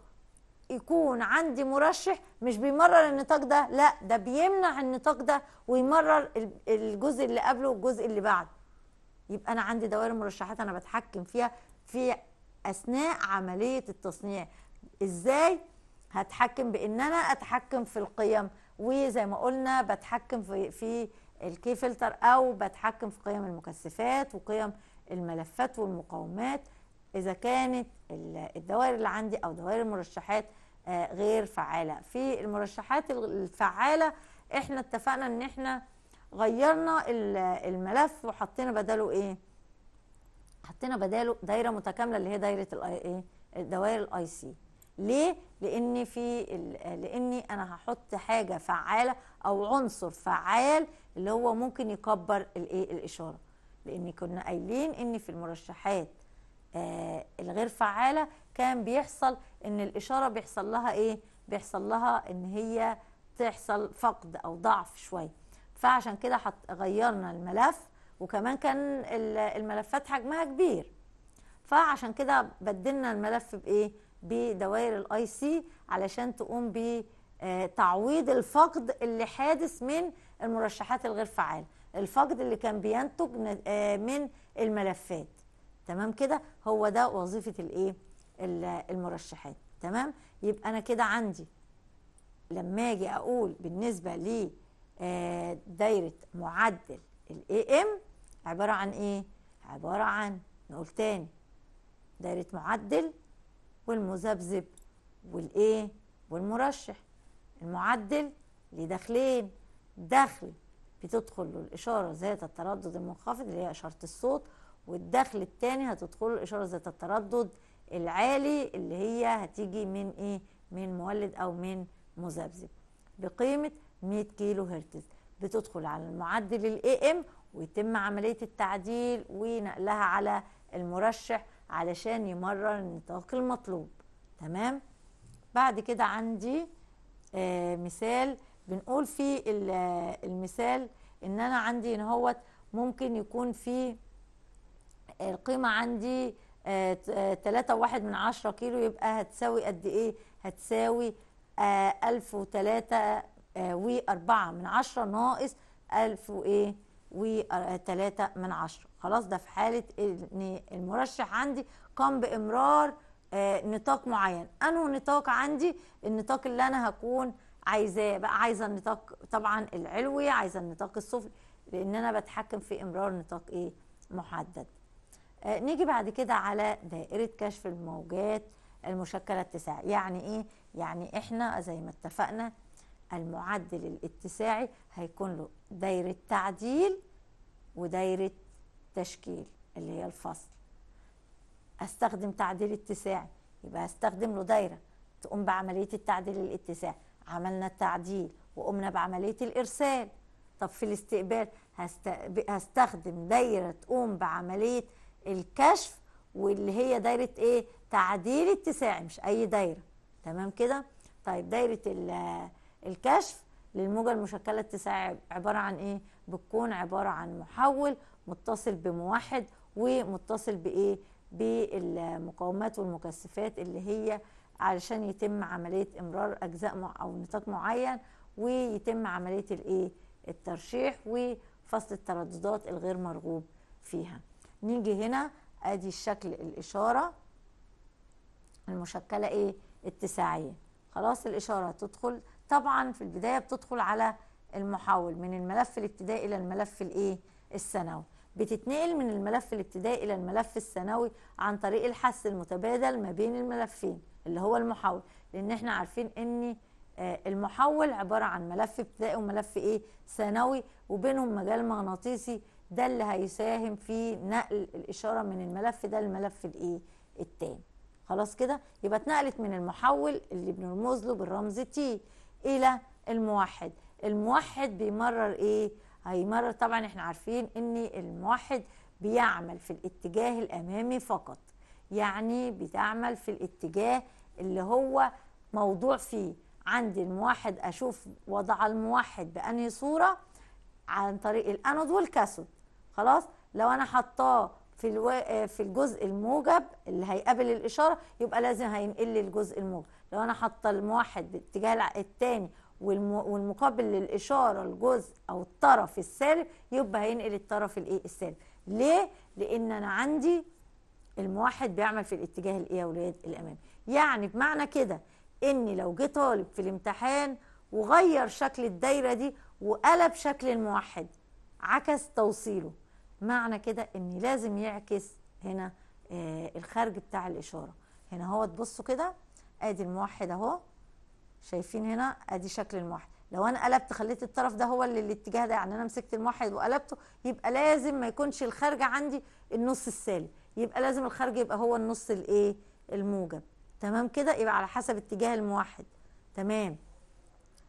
يكون عندي مرشح مش بيمرر النطاق ده لا ده بيمنع النطاق ده ويمرر الجزء اللي قبله والجزء اللي بعده يبقى انا عندي دوائر مرشحات انا بتحكم فيها في اثناء عمليه التصنيع ازاي هتحكم بان انا اتحكم في القيم وزي ما قلنا بتحكم في في الكي فلتر او بتحكم في قيم المكثفات وقيم الملفات والمقاومات اذا كانت الدوائر اللي عندي او دوائر المرشحات آه، غير فعاله في المرشحات الفعاله احنا اتفقنا ان احنا غيرنا الملف وحطينا بداله ايه حطينا بداله دايره متكامله اللي هي دايره الاي ايه الدوائر الاي سي ليه لان في لاني انا هحط حاجه فعاله او عنصر فعال اللي هو ممكن يكبر الايه الاشاره لان كنا قايلين ان في المرشحات آه، الغير فعاله كان بيحصل ان الاشاره بيحصل لها ايه بيحصل لها ان هي تحصل فقد او ضعف شويه فعشان كده غيرنا الملف وكمان كان الملفات حجمها كبير فعشان كده بدلنا الملف بايه بدوائر الاي سي علشان تقوم بتعويض الفقد اللي حادث من المرشحات الغير فعاله الفقد اللي كان بينتج آه، من الملفات تمام كده هو ده وظيفه الايه المرشحات تمام يبقى انا كده عندي لما اجي اقول بالنسبه لي آه، دايره معدل الاي ام عباره عن ايه عباره عن نقول تاني دايره معدل والمذبذب والايه والمرشح المعدل ليه داخلين دخل بتدخل له الاشاره ذات التردد المنخفض اللي هي اشاره الصوت والدخل الثاني هتدخل الاشاره ذات التردد العالي اللي هي هتيجي من ايه من مولد او من مذبذب بقيمه 100 كيلو هرتز بتدخل على المعدل الاي ام ويتم عمليه التعديل ونقلها على المرشح علشان يمرر النطاق المطلوب تمام بعد كده عندي آه مثال بنقول في المثال ان انا عندي ان هو ممكن يكون فيه القيمه عندي 3.1 آه، آه، من 10 كيلو يبقى هتساوي قد ايه هتساوي 1003 آه، و4 من 10 ناقص 1000 وايه و3 من 10 خلاص ده في حاله ان المرشح عندي قام بامرار نطاق معين انه نطاق عندي النطاق اللي انا هكون عايزاه بقى عايزه النطاق طبعا العلوي عايزه النطاق السفلي لان انا بتحكم في امرار نطاق ايه محدد آه، نيجي بعد كده على دائرة كشف الموجات المشكلة اتساع يعني ايه؟ يعني احنا زي ما اتفقنا المعدل الاتساعي هيكون له دايرة تعديل ودايرة تشكيل اللي هي الفصل استخدم تعديل اتساعي يبقى استخدم له دايرة تقوم بعملية التعديل الاتساعي عملنا التعديل وقمنا بعملية الإرسال طب في الاستقبال هست... هستخدم دايرة تقوم بعملية الكشف واللي هي دايره ايه تعديل اتساع مش اي دايره تمام كده طيب دايره الكشف للموجه المشكله اتساع عباره عن ايه بتكون عباره عن محول متصل بموحد ومتصل بايه بالمقاومات والمكثفات اللي هي علشان يتم عمليه امرار اجزاء او نطاق معين ويتم عمليه الايه الترشيح وفصل الترددات الغير مرغوب فيها نيجي هنا ادي الشكل الاشاره المشكله ايه اتساعيه خلاص الاشاره تدخل طبعا في البدايه بتدخل على المحول من الملف الابتدائي الى الملف الايه الثانوي بتتنقل من الملف الابتدائي الى الملف الثانوي عن طريق الحث المتبادل ما بين الملفين اللي هو المحول لان احنا عارفين ان آه، المحول عباره عن ملف ابتدائي وملف ايه ثانوي وبينهم مجال مغناطيسي ده اللي هيساهم في نقل الاشاره من الملف ده للملف الايه التاني خلاص كده يبقى اتنقلت من المحول اللي بنرمز له بالرمز تي الى الموحد الموحد بيمرر ايه هيمرر طبعا احنا عارفين ان الموحد بيعمل في الاتجاه الامامي فقط يعني بتعمل في الاتجاه اللي هو موضوع فيه عندي الموحد اشوف وضع الموحد بانهي صوره عن طريق الانود والكاثود خلاص لو انا حطاه في الو... في الجزء الموجب اللي هيقابل الاشاره يبقى لازم هينقل لي الجزء الموجب لو انا حاطه الموحد باتجاه الثاني والم... والمقابل للاشاره الجزء او الطرف السالب يبقى هينقل الطرف الايه السالب ليه لان انا عندي الموحد بيعمل في الاتجاه الايه اولاد الامام يعني بمعنى كده ان لو جه طالب في الامتحان وغير شكل الدايره دي وقلب شكل الموحد عكس توصيله معنى كده ان لازم يعكس هنا آه الخارج بتاع الاشاره هنا هو تبصوا كده ادي الموحد اهو شايفين هنا ادي شكل الموحد لو انا قلبت خليت الطرف ده هو اللي الاتجاه ده يعني انا مسكت الموحد وقلبته يبقى لازم ما يكونش الخارج عندي النص السالب يبقى لازم الخارج يبقى هو النص الايه الموجب تمام كده يبقى على حسب اتجاه الموحد تمام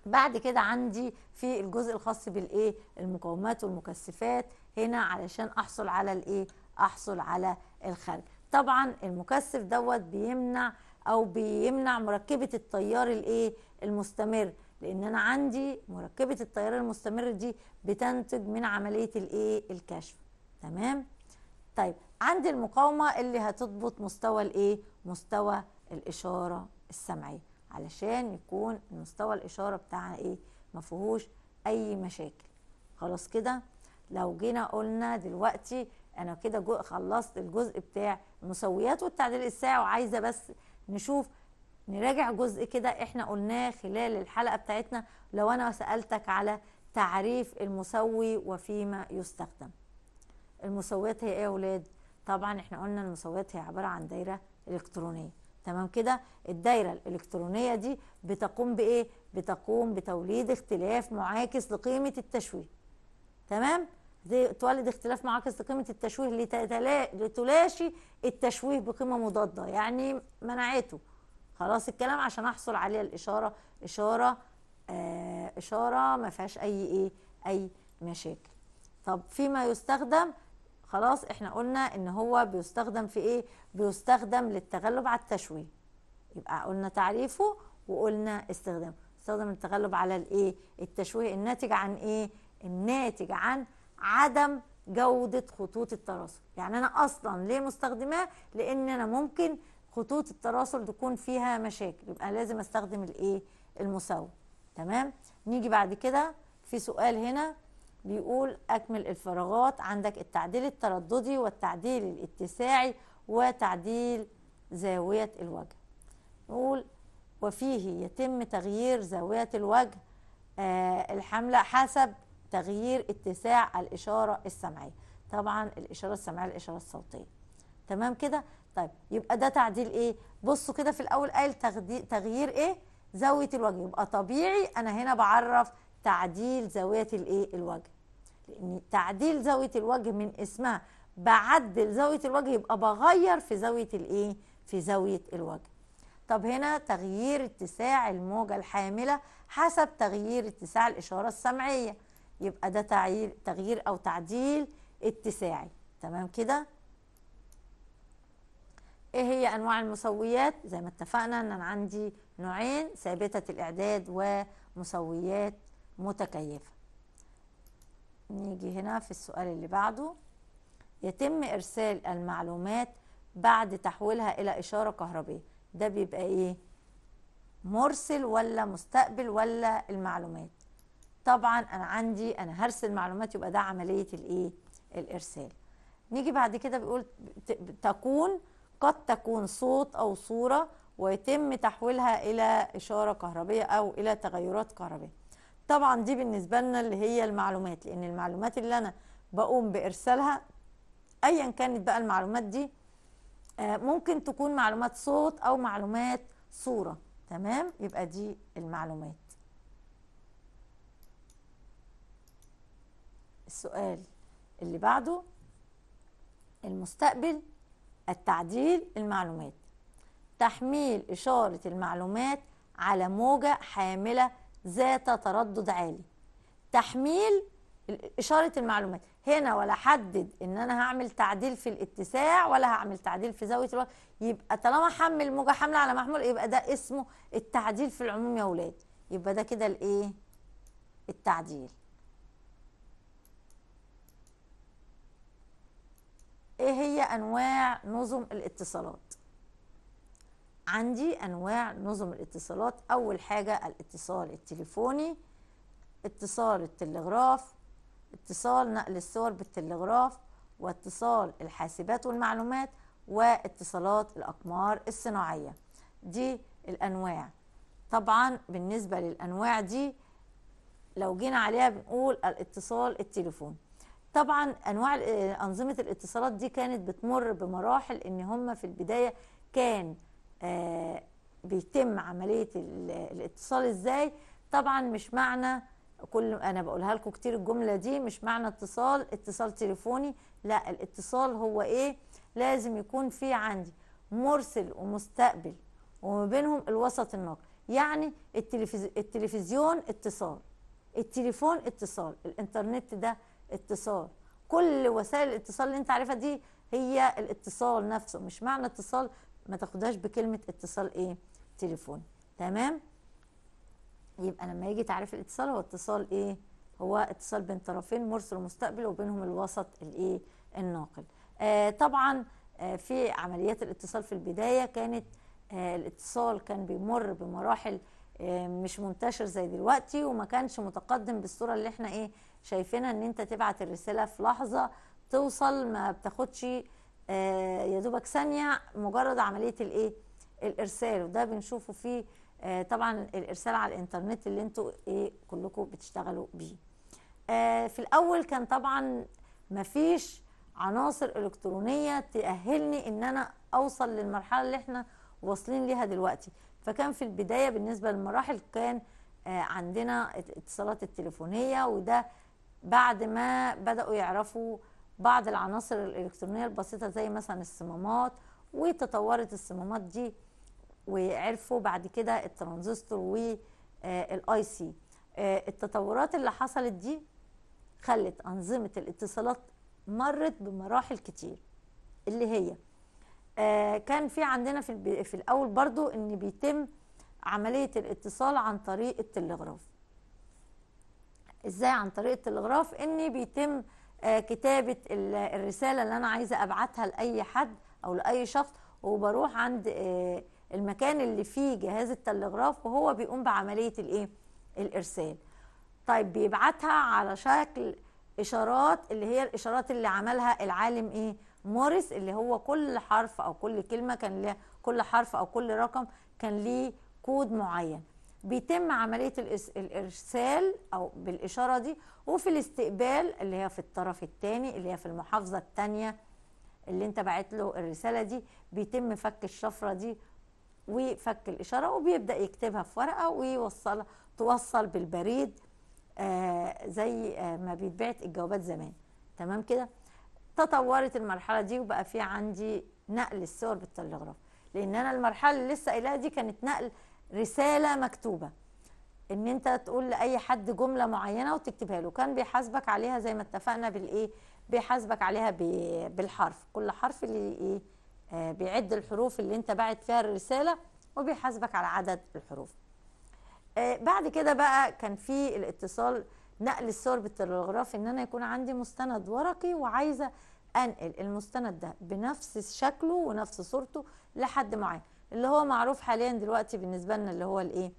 بعد كده عندي في الجزء الخاص بالايه المقاومات والمكثفات هنا علشان احصل على الايه احصل على الخارج طبعا المكثف دوت بيمنع او بيمنع مركبه التيار الايه المستمر لان انا عندي مركبه التيار المستمر دي بتنتج من عمليه الايه الكشف تمام طيب عندي المقاومه اللي هتضبط مستوى الايه مستوى الاشاره السمعيه علشان يكون مستوى الاشاره بتاعها ايه ما فيهوش اي مشاكل خلاص كده لو جينا قلنا دلوقتي انا كده خلصت الجزء بتاع المسويات والتعديل الساعي وعايزه بس نشوف نراجع جزء كده احنا قلناه خلال الحلقه بتاعتنا لو انا سالتك على تعريف المسوي وفيما يستخدم المسويات هي ايه يا اولاد طبعا احنا قلنا المسويات هي عباره عن دايره الكترونيه تمام كده الدايره الالكترونيه دي بتقوم بايه بتقوم بتوليد اختلاف معاكس لقيمه التشويه تمام تولد اختلاف معاكس لقيمه التشويه لتلاشي التشويه بقيمه مضاده يعني منعته خلاص الكلام عشان احصل عليها الاشاره اشاره آه اشاره ما فيهاش اي ايه اي مشاكل طب فيما يستخدم خلاص احنا قلنا ان هو بيستخدم في ايه بيستخدم للتغلب على التشويه يبقى قلنا تعريفه وقلنا استخدامه استخدم التغلب على الايه التشويه الناتج عن ايه الناتج عن عدم جودة خطوط التراسل يعني أنا أصلا ليه مستخدماه لأن أنا ممكن خطوط التراسل تكون فيها مشاكل يبقى لازم أستخدم الإيه المساوي تمام نيجي بعد كده في سؤال هنا بيقول أكمل الفراغات عندك التعديل الترددي والتعديل الاتساعي وتعديل زاوية الوجه نقول وفيه يتم تغيير زاوية الوجه آه الحملة حسب تغيير اتساع الإشارة السمعية طبعا الإشارة السمعية الإشارة الصوتية تمام كده طيب يبقى ده تعديل ايه بصوا كده في الأول قال تغيير ايه زاوية الوجه يبقى طبيعي أنا هنا بعرف تعديل زاوية الايه الوجه لأن تعديل زاوية الوجه من اسمها بعدل زاوية الوجه يبقى بغير في زاوية الايه في زاوية الوجه طب هنا تغيير اتساع الموجة الحاملة حسب تغيير اتساع الإشارة السمعية يبقى ده تغيير أو تعديل اتساعي تمام كده ايه هي انواع المسويات زي ما اتفقنا ان انا عندي نوعين ثابتة الاعداد ومسويات متكيفة نيجي هنا في السؤال اللي بعده يتم ارسال المعلومات بعد تحويلها الى اشارة كهربية ده بيبقى ايه مرسل ولا مستقبل ولا المعلومات طبعا انا عندي انا هرسل معلومات يبقى ده عمليه الايه الارسال نيجي بعد كده بيقول تكون قد تكون صوت او صوره ويتم تحويلها الى اشاره كهربيه او الى تغيرات كهربيه طبعا دي بالنسبه لنا اللي هي المعلومات لان المعلومات اللي انا بقوم بارسالها ايا كانت بقى المعلومات دي آه، ممكن تكون معلومات صوت او معلومات صوره تمام يبقى دي المعلومات السؤال اللي بعده المستقبل التعديل المعلومات تحميل إشارة المعلومات على موجة حاملة ذات تردد عالي تحميل إشارة المعلومات هنا ولا حدد إن أنا هعمل تعديل في الاتساع ولا هعمل تعديل في زاوية الوقت يبقى طالما حمل موجة حاملة على محمول يبقى ده اسمه التعديل في العموم يا ولاد يبقى ده كده الإيه التعديل ايه هي انواع نظم الاتصالات عندي انواع نظم الاتصالات اول حاجه الاتصال التليفوني اتصال التلغراف اتصال نقل الصور بالتلغراف واتصال الحاسبات والمعلومات واتصالات الاقمار الصناعيه دي الانواع طبعا بالنسبه للانواع دي لو جينا عليها بنقول الاتصال التليفوني طبعا انواع آه، انظمه الاتصالات دي كانت بتمر بمراحل ان هم في البدايه كان آه، بيتم عمليه الاتصال ازاي طبعا مش معنى كل انا بقولها لكم كتير الجمله دي مش معنى اتصال اتصال تليفوني لا الاتصال هو ايه لازم يكون في عندي مرسل ومستقبل وما بينهم الوسط النقل يعني التلفز... التلفزيون اتصال التليفون اتصال الانترنت ده اتصال كل وسائل الاتصال اللي انت عارفها دي هي الاتصال نفسه مش معنى اتصال ما تاخدهاش بكلمه اتصال ايه تليفون تمام يبقى لما يجي تعريف الاتصال هو اتصال ايه هو اتصال بين طرفين مرسل ومستقبل وبينهم الوسط الايه الناقل آه طبعا آه في عمليات الاتصال في البدايه كانت آه الاتصال كان بيمر بمراحل آه مش منتشر زي دلوقتي وما كانش متقدم بالصوره اللي احنا ايه شايفينها ان انت تبعت الرساله في لحظه توصل ما بتاخدش آه، يا دوبك ثانيه مجرد عمليه الايه الارسال وده بنشوفه في آه، طبعا الارسال على الانترنت اللي انتوا ايه كلكم بتشتغلوا بيه آه، في الاول كان طبعا مفيش عناصر الكترونيه تاهلني ان انا اوصل للمرحله اللي احنا واصلين ليها دلوقتي فكان في البدايه بالنسبه للمراحل كان عندنا اتصالات التليفونيه وده بعد ما بدأوا يعرفوا بعض العناصر الإلكترونية البسيطة زي مثلا الصمامات وتطورت الصمامات دي وعرفوا بعد كده الترانزستور والاي آه، سي آه، التطورات اللي حصلت دي خلت أنظمة الاتصالات مرت بمراحل كتير اللي هي آه، كان في عندنا في, الأول برضو إن بيتم عملية الاتصال عن طريق التلغراف ازاي عن طريق التلغراف ان بيتم آه، كتابه الرساله اللي انا عايزه ابعتها لاي حد او لاي شخص وبروح عند آه، المكان اللي فيه جهاز التلغراف وهو بيقوم بعمليه الايه الارسال طيب بيبعتها على شكل اشارات اللي هي الاشارات اللي عملها العالم ايه موريس اللي هو كل حرف او كل كلمه كان ليه كل حرف او كل رقم كان ليه كود معين بيتم عمليه الارسال او بالاشاره دي وفي الاستقبال اللي هي في الطرف الثاني اللي هي في المحافظه الثانيه اللي انت باعت له الرساله دي بيتم فك الشفره دي وفك الاشاره وبيبدا يكتبها في ورقه ويوصلها توصل بالبريد آه زي آه ما بيتبعت الجوابات زمان تمام كده تطورت المرحله دي وبقى في عندي نقل الصور بالتلغراف لان انا المرحله اللي لسه قايلاها دي كانت نقل رساله مكتوبه ان انت تقول لاي حد جمله معينه وتكتبها له كان بيحاسبك عليها زي ما اتفقنا بالايه بيحاسبك عليها بالحرف كل حرف اللي ايه آه بيعد الحروف اللي انت باعت فيها الرساله وبيحاسبك على عدد الحروف آه بعد كده بقى كان في الاتصال نقل الصور بالتلغراف ان انا يكون عندي مستند ورقي وعايزه انقل المستند ده بنفس شكله ونفس صورته لحد معين اللي هو معروف حاليا دلوقتي بالنسبه لنا اللي هو الايه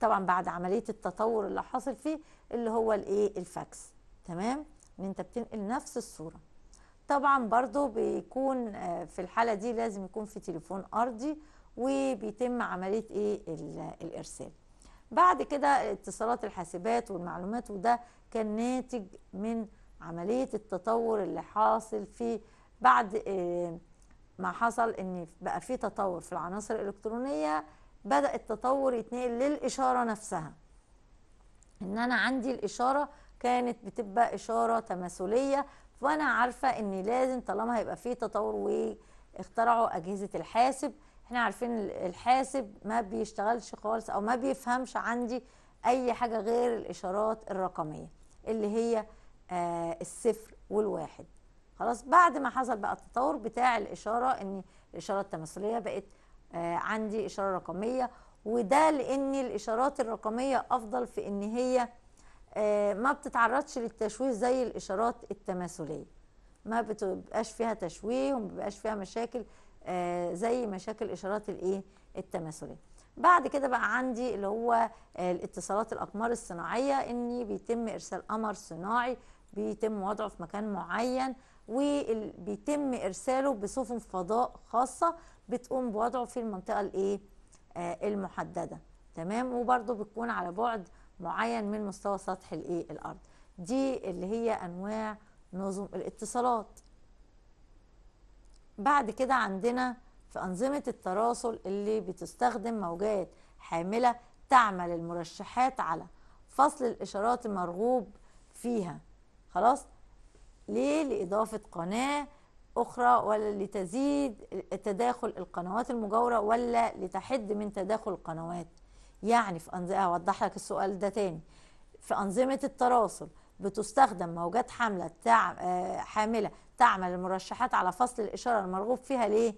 طبعا بعد عمليه التطور اللي حاصل فيه اللي هو الايه الفاكس تمام ان انت بتنقل نفس الصوره طبعا برضو بيكون آه، في الحاله دي لازم يكون في تليفون ارضي وبيتم عمليه ايه الارسال بعد كده اتصالات الحاسبات والمعلومات وده كان ناتج من عمليه التطور اللي حاصل في بعد إيه ما حصل ان بقى في تطور في العناصر الالكترونيه بدا التطور يتنقل للاشاره نفسها ان انا عندي الاشاره كانت بتبقى اشاره تماثليه فانا عارفه ان لازم طالما هيبقى في تطور واخترعوا اجهزه الحاسب احنا عارفين الحاسب ما بيشتغلش خالص او ما بيفهمش عندي اي حاجه غير الاشارات الرقميه اللي هي آه الصفر والواحد خلاص بعد ما حصل بقى التطور بتاع الاشاره ان الاشاره التمثيلية بقت آه عندي اشاره رقميه وده لان الاشارات الرقميه افضل في ان هي آه ما بتتعرضش للتشويه زي الاشارات التماثليه ما بتبقاش فيها تشويه وما بيبقاش فيها مشاكل آه زي مشاكل اشارات الايه التماثليه بعد كده بقى عندي اللي هو آه، الاتصالات الاقمار الصناعيه ان بيتم ارسال قمر صناعي بيتم وضعه في مكان معين وبيتم ارساله بسفن فضاء خاصه بتقوم بوضعه في المنطقه الايه آه المحدده تمام وبرده بتكون على بعد معين من مستوى سطح الايه الارض دي اللي هي انواع نظم الاتصالات بعد كده عندنا في انظمه التراسل اللي بتستخدم موجات حامله تعمل المرشحات على فصل الاشارات المرغوب فيها خلاص ليه؟ لإضافة قناة أخرى ولا لتزيد تداخل القنوات المجاورة ولا لتحد من تداخل القنوات يعني في أنظمة أوضح لك السؤال ده تاني في أنظمة التراسل بتستخدم موجات حاملة آه، حاملة تعمل المرشحات على فصل الإشارة المرغوب فيها ليه؟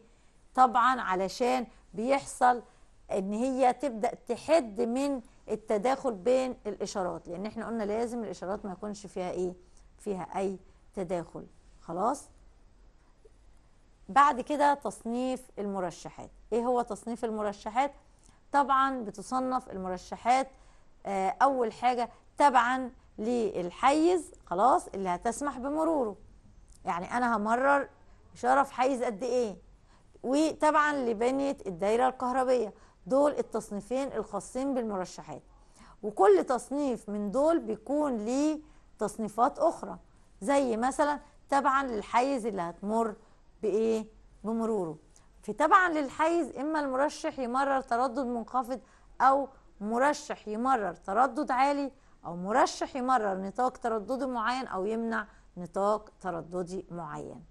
طبعا علشان بيحصل إن هي تبدأ تحد من التداخل بين الإشارات لأن احنا قلنا لازم الإشارات ما يكونش فيها إيه؟ فيها أي تداخل خلاص بعد كده تصنيف المرشحات ايه هو تصنيف المرشحات طبعا بتصنف المرشحات آه، اول حاجه تبعا للحيز خلاص اللي هتسمح بمروره يعني انا همرر اشاره في حيز قد ايه وطبعا لبنيه الدايره الكهربيه دول التصنيفين الخاصين بالمرشحات وكل تصنيف من دول بيكون ليه تصنيفات اخرى زي مثلا تبعا للحيز اللي هتمر بايه بمروره في تبعا للحيز اما المرشح يمرر تردد منخفض او مرشح يمرر تردد عالي او مرشح يمرر نطاق ترددي معين او يمنع نطاق ترددي معين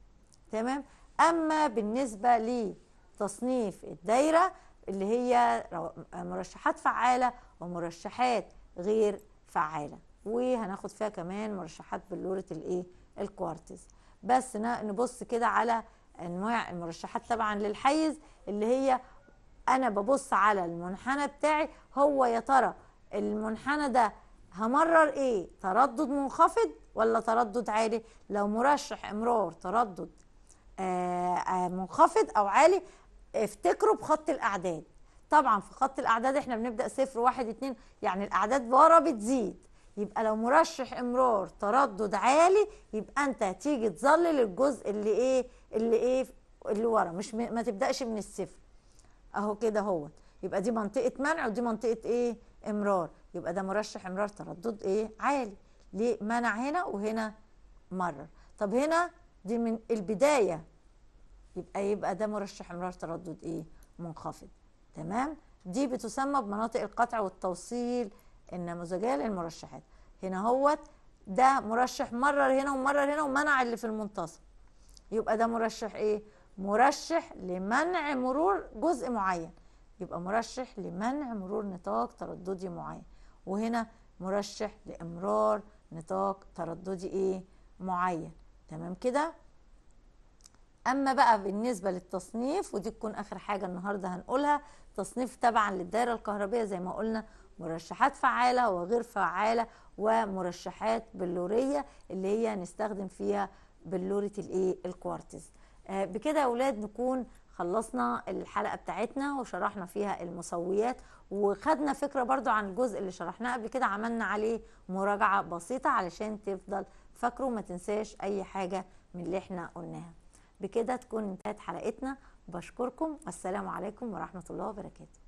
تمام اما بالنسبه لتصنيف الدايره اللي هي مرشحات فعاله ومرشحات غير فعاله وهناخد فيها كمان مرشحات بلوره الايه الكوارتز بس نبص كده على انواع المرشحات طبعا للحيز اللي هي انا ببص على المنحنى بتاعي هو يا ترى المنحنى ده همرر ايه تردد منخفض ولا تردد عالي لو مرشح امرار تردد آآ آه، آه، منخفض او عالي افتكروا بخط الاعداد طبعا في خط الاعداد احنا بنبدا صفر واحد اتنين يعني الاعداد ورا بتزيد يبقى لو مرشح امرار تردد عالي يبقى انت تيجي تظلل الجزء اللي ايه اللي ايه اللي ورا مش ما تبداش من الصفر اهو كده هو يبقى دي منطقه منع ودي منطقه ايه امرار يبقى ده مرشح امرار تردد ايه عالي ليه منع هنا وهنا مرر طب هنا دي من البدايه يبقى يبقى ده مرشح امرار تردد ايه منخفض تمام دي بتسمى بمناطق القطع والتوصيل النموذجيه للمرشحات هنا هوت ده مرشح مرر هنا ومرر هنا ومنع اللي في المنتصف يبقى ده مرشح ايه مرشح لمنع مرور جزء معين يبقى مرشح لمنع مرور نطاق ترددي معين وهنا مرشح لامرار نطاق ترددي ايه معين تمام كده اما بقى بالنسبه للتصنيف ودي تكون اخر حاجه النهارده هنقولها تصنيف تبعا للدايره الكهربيه زي ما قلنا مرشحات فعالة وغير فعالة ومرشحات بلورية اللي هي نستخدم فيها بلورة الايه الكوارتز آه، بكده يا اولاد نكون خلصنا الحلقة بتاعتنا وشرحنا فيها المسويات وخدنا فكرة برضو عن الجزء اللي شرحناه قبل كده عملنا عليه مراجعة بسيطة علشان تفضل فاكره وما تنساش اي حاجة من اللي احنا قلناها بكده تكون انتهت حلقتنا بشكركم والسلام عليكم ورحمة الله وبركاته